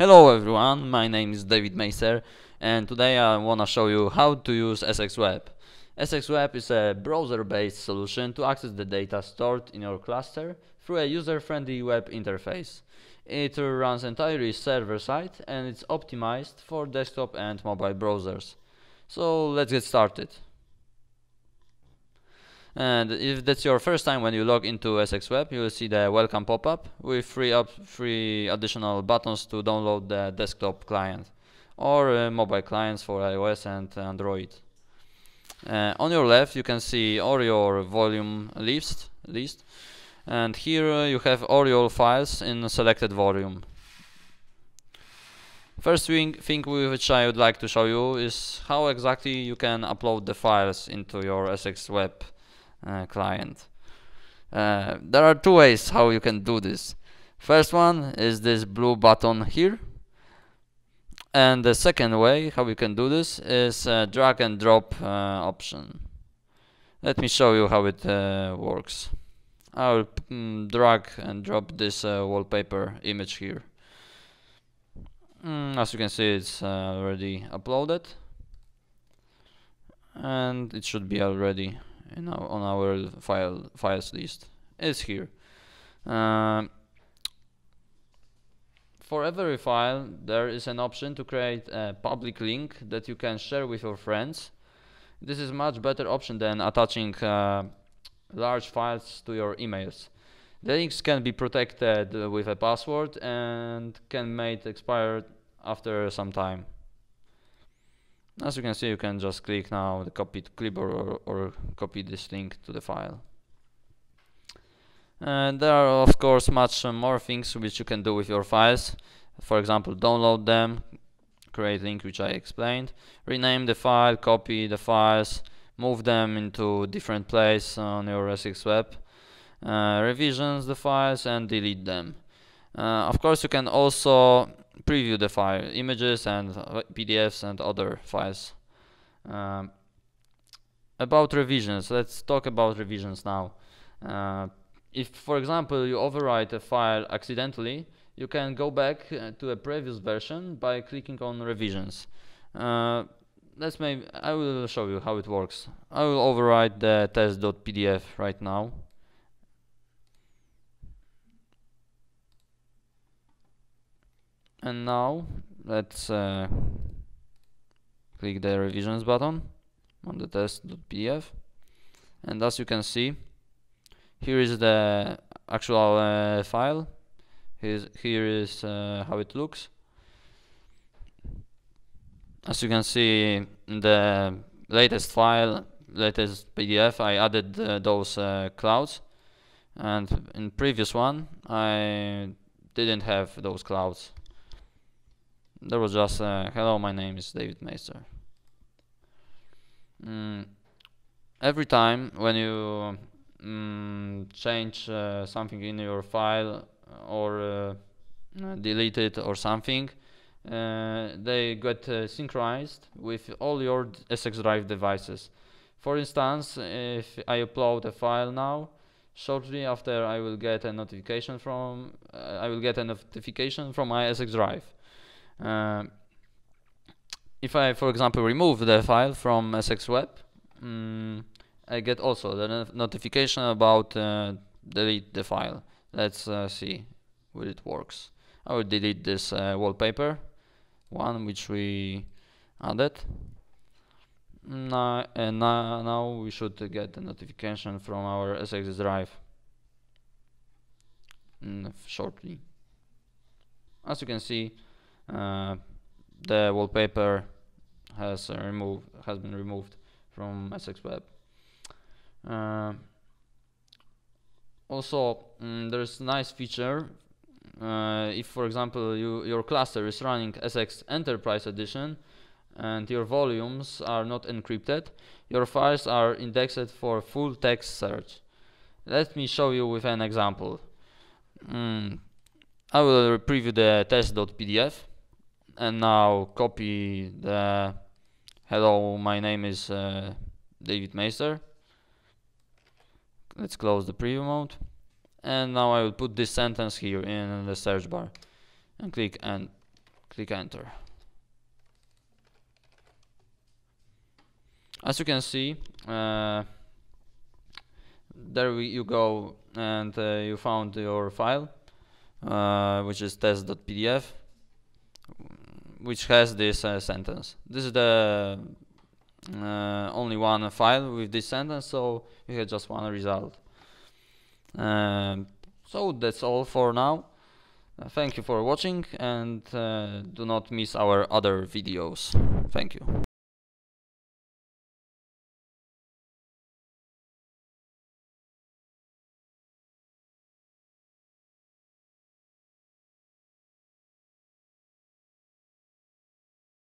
Hello everyone, my name is David Macer and today I wanna show you how to use SXWeb. SXWeb is a browser-based solution to access the data stored in your cluster through a user-friendly web interface. It runs entirely server-side and it's optimized for desktop and mobile browsers. So let's get started. And if that's your first time when you log into SX Web, you will see the welcome pop-up with three, up, three additional buttons to download the desktop client or uh, mobile clients for iOS and Android. Uh, on your left, you can see all your volume list, list and here uh, you have all your files in selected volume. First thing, thing which I would like to show you is how exactly you can upload the files into your SX Web uh, client. Uh, there are two ways how you can do this. First one is this blue button here. And the second way how you can do this is drag and drop uh, option. Let me show you how it works. I'll mm, drag and drop this uh, wallpaper image here. Mm, as you can see, it's uh, already uploaded. And it should be already in our, on our file files list is here. Um, for every file there is an option to create a public link that you can share with your friends this is much better option than attaching uh, large files to your emails the links can be protected with a password and can made expired after some time as you can see, you can just click now the copied clipboard or, or copy this link to the file. And there are of course much more things which you can do with your files. For example, download them, create link which I explained, rename the file, copy the files, move them into different place on your RSX web, uh, revisions the files and delete them. Uh, of course, you can also preview the file, images and uh, PDFs and other files. Um, about revisions, let's talk about revisions now. Uh, if, for example, you overwrite a file accidentally, you can go back uh, to a previous version by clicking on revisions. Uh, let's maybe I will show you how it works. I will overwrite the test.pdf right now. and now let's uh, click the revisions button on the test.pf and as you can see here is the actual uh, file Here's, here is uh, how it looks as you can see in the latest file latest PDF I added uh, those uh, clouds and in previous one I didn't have those clouds there was just, uh, hello, my name is David Meister. Mm, every time when you mm, change uh, something in your file or uh, delete it or something, uh, they get uh, synchronized with all your SX Drive devices. For instance, if I upload a file now, shortly after I will get a notification from uh, I will get a notification from my SX Drive um, if I, for example, remove the file from SXWeb, Web, mm, I get also the notification about uh, delete the file. Let's uh, see will it works. I will delete this uh, wallpaper, one which we added. Now, and now, now we should get the notification from our SX drive mm, shortly. As you can see, uh, the wallpaper has removed has been removed from Essex Web. Uh, also, mm, there's nice feature uh, if for example you, your cluster is running SX Enterprise Edition and your volumes are not encrypted, your files are indexed for full text search. Let me show you with an example. Mm, I will preview the test.pdf and now copy the hello my name is uh, David Meister let's close the preview mode and now I will put this sentence here in the search bar and click and click enter as you can see uh, there we, you go and uh, you found your file uh, which is test.pdf which has this uh, sentence. This is the uh, only one file with this sentence, so you have just one result. Um, so that's all for now. Uh, thank you for watching and do not miss our other videos. Thank you.